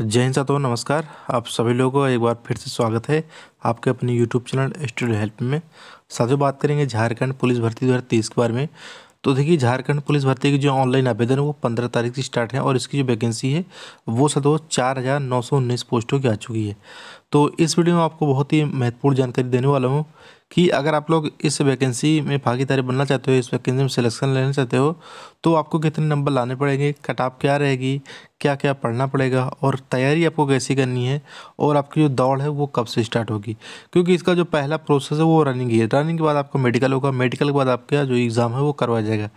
जय हिंद साथ नमस्कार आप सभी लोगों का एक बार फिर से स्वागत है आपके अपने यूट्यूब चैनल स्टूडियो हेल्प में साथियों बात करेंगे झारखंड पुलिस भर्ती दो के बारे में तो देखिए झारखंड पुलिस भर्ती की जो ऑनलाइन आवेदन है वो पंद्रह तारीख से स्टार्ट है और इसकी जो वैकेंसी है वो सदो चार हज़ार नौ सौ उन्नीस पोस्टों की आ चुकी है तो इस वीडियो में आपको बहुत ही महत्वपूर्ण जानकारी देने वाला हूँ कि अगर आप लोग इस वैकेंसी में भागीदारी बनना चाहते हो इस वैकेंसी में सिलेक्शन लेना चाहते हो तो आपको कितने नंबर लाने पड़ेंगे कट ऑफ क्या रहेगी क्या क्या पढ़ना पड़ेगा और तैयारी आपको कैसी करनी है और आपकी जो दौड़ है वो कब से स्टार्ट होगी क्योंकि इसका जो पहला प्रोसेस है वो रनिंग ही है रनिंग के बाद आपका मेडिकल होगा मेडिकल के बाद आपका जो एग्ज़ाम है वो करवाया जाएगा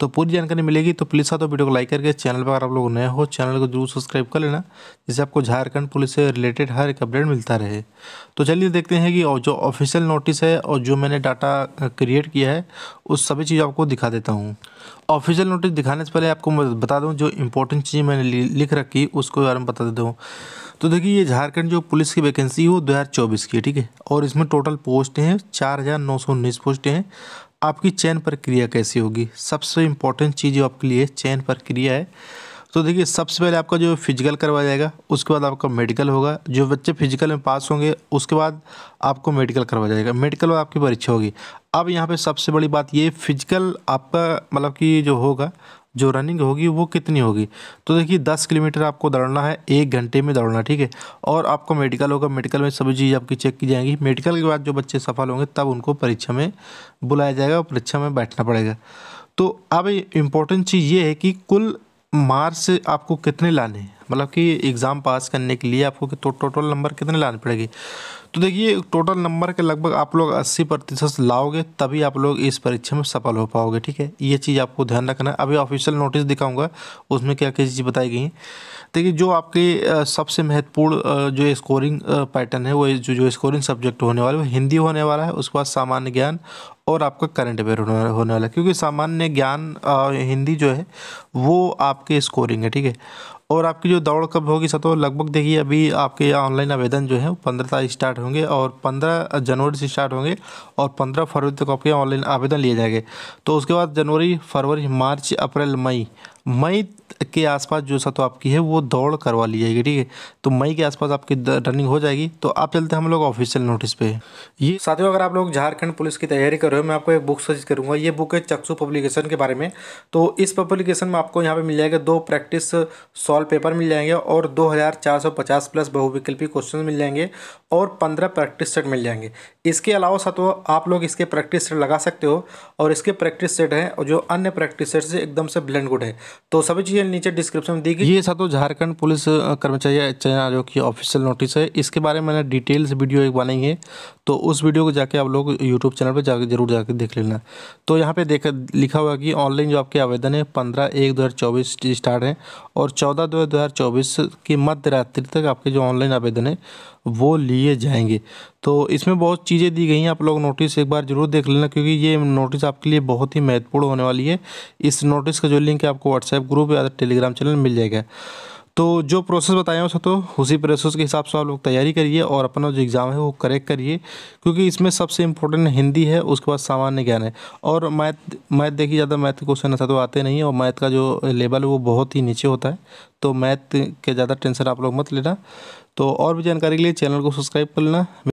तो पूरी जानकारी मिलेगी तो प्लीज़ साथ वीडियो को लाइक करके चैनल पर आप लोग नए हो चैनल को जरूर सब्सक्राइब कर लेना जिससे आपको झारखंड पुलिस से रिलेटेड हर एक अपडेट मिलता रहे तो चलिए देखते हैं कि जो ऑफिशियल नोटिस है और जो मैंने डाटा क्रिएट किया है उस सभी चीज़ आपको दिखा देता हूँ ऑफिशियल नोटिस दिखाने से पहले आपको मैं बता दूं जो इंपॉर्टेंट चीज़ मैंने लिख रखी उसको बारे में बता देता हूँ तो देखिए ये झारखंड जो पुलिस की वैकेंसी है वो दो हज़ार चौबीस की है ठीक है और इसमें टोटल पोस्टें हैं चार हज़ार नौ सौ उन्नीस पोस्टें हैं आपकी चयन प्रक्रिया कैसी होगी सबसे इम्पोर्टेंट चीज़ जो आपके लिए चयन प्रक्रिया है तो देखिए सबसे पहले आपका जो फिजिकल करवाया जाएगा उसके बाद आपका मेडिकल होगा जो बच्चे फिजिकल में पास होंगे उसके बाद आपको मेडिकल करवाया जाएगा मेडिकल में आपकी परीक्षा होगी अब यहाँ पे सबसे बड़ी बात ये फिजिकल आपका मतलब कि जो होगा जो रनिंग होगी वो कितनी होगी तो देखिए दस किलोमीटर आपको दौड़ना है एक घंटे में दौड़ना ठीक है और आपको मेडिकल होगा मेडिकल में सभी चीज़ आपकी चेक की जाएंगी मेडिकल के बाद जो बच्चे सफल होंगे तब उनको परीक्षा में बुलाया जाएगा और परीक्षा में बैठना पड़ेगा तो अब इम्पोर्टेंट चीज़ ये है कि कुल मार्च से आपको कितने लाने हैं मतलब कि एग्ज़ाम पास करने के लिए आपको तो टोटल नंबर कितने लाने पड़ेगी तो देखिए टोटल नंबर के लगभग आप लोग अस्सी प्रतिशत लाओगे तभी आप लोग इस परीक्षा में सफल हो पाओगे ठीक है ये चीज़ आपको ध्यान रखना है अभी ऑफिशियल नोटिस दिखाऊंगा उसमें क्या क्या चीज़ बताई गई हैं देखिए जो आपके सबसे महत्वपूर्ण जो स्कोरिंग पैटर्न है वो जो जो स्कोरिंग सब्जेक्ट होने वाला है वो हिंदी होने वाला है उसके बाद सामान्य ज्ञान और आपका करंट अफेयर होने वाला है क्योंकि सामान्य ज्ञान हिंदी जो है वो आपके स्कोरिंग है ठीक है और आपकी जो दौड़ कब होगी सतो लगभग देखिए अभी आपके ऑनलाइन आवेदन जो है पंद्रह तारीख स्टार्ट होंगे और पंद्रह जनवरी से स्टार्ट होंगे और पंद्रह फरवरी तक आपके ऑनलाइन आवेदन लिए जाएंगे तो उसके बाद जनवरी फरवरी मार्च अप्रैल मई मई के आसपास जो सतो आपकी है वो दौड़ करवा ली जाएगी ठीक है तो मई के आसपास आपकी रनिंग हो जाएगी तो आप चलते हैं हम लोग ऑफिशियल नोटिस पे ये साथियों अगर आप लोग झारखंड पुलिस की तैयारी कर रहे हो मैं आपको एक बुक सजेस्ट करूंगा ये बुक है चक्सू पब्लिकेशन के बारे में तो इस पब्लिकेशन में आपको यहाँ पर मिल जाएगा दो प्रैक्टिस सॉल्व वॉल पेपर मिल जाएंगे और 2450 प्लस बहुविकल्पी क्वेश्चन मिल जाएंगे और 15 प्रैक्टिस सेट मिल जाएंगे इसके अलावा साथियों आप लोग इसके प्रैक्टिस सेट लगा सकते हो और इसके प्रैक्टिस सेट हैं जो अन्य प्रैक्टिस सेट से एकदम से ब्लेंड गुड है तो सभी चीज़ें नीचे डिस्क्रिप्शन में दी गई ये साथियों झारखंड पुलिस कर्मचारी चयन आयोग की ऑफिशियल नोटिस है इसके बारे में मैंने डिटेल्स वीडियो एक बनाई है तो उस वीडियो को जाके आप लोग यूट्यूब चैनल पर जाकर जरूर जाकर देख लेना तो यहाँ पर देख लिखा हुआ कि ऑनलाइन जो आपके आवेदन है पंद्रह एक दो स्टार्ट है और चौदह चौदह दो हज़ार चौबीस की मध्य रात्रि तक आपके जो ऑनलाइन आवेदन है वो लिए जाएंगे तो इसमें बहुत चीज़ें दी गई हैं आप लोग नोटिस एक बार ज़रूर देख लेना क्योंकि ये नोटिस आपके लिए बहुत ही महत्वपूर्ण होने वाली है इस नोटिस का जो लिंक है आपको व्हाट्सएप ग्रुप या टेलीग्राम चैनल मिल जाएगा तो जो प्रोसेस बताया उसका तो उसी प्रोसेस के हिसाब से आप लोग तैयारी करिए और अपना जो एग्ज़ाम है वो करेक्ट करिए क्योंकि इसमें सबसे इम्पोर्टेंट हिंदी है उसके बाद सामान्य ज्ञान है और मैथ मैथ देखिए ज़्यादा मैथ के क्वेश्चन ऐसा तो आते नहीं है और मैथ का जो लेवल है वो बहुत ही नीचे होता है तो मैथ के ज़्यादा टेंशन आप लोग मत लेना तो और भी जानकारी के लिए चैनल को सब्सक्राइब कर लेना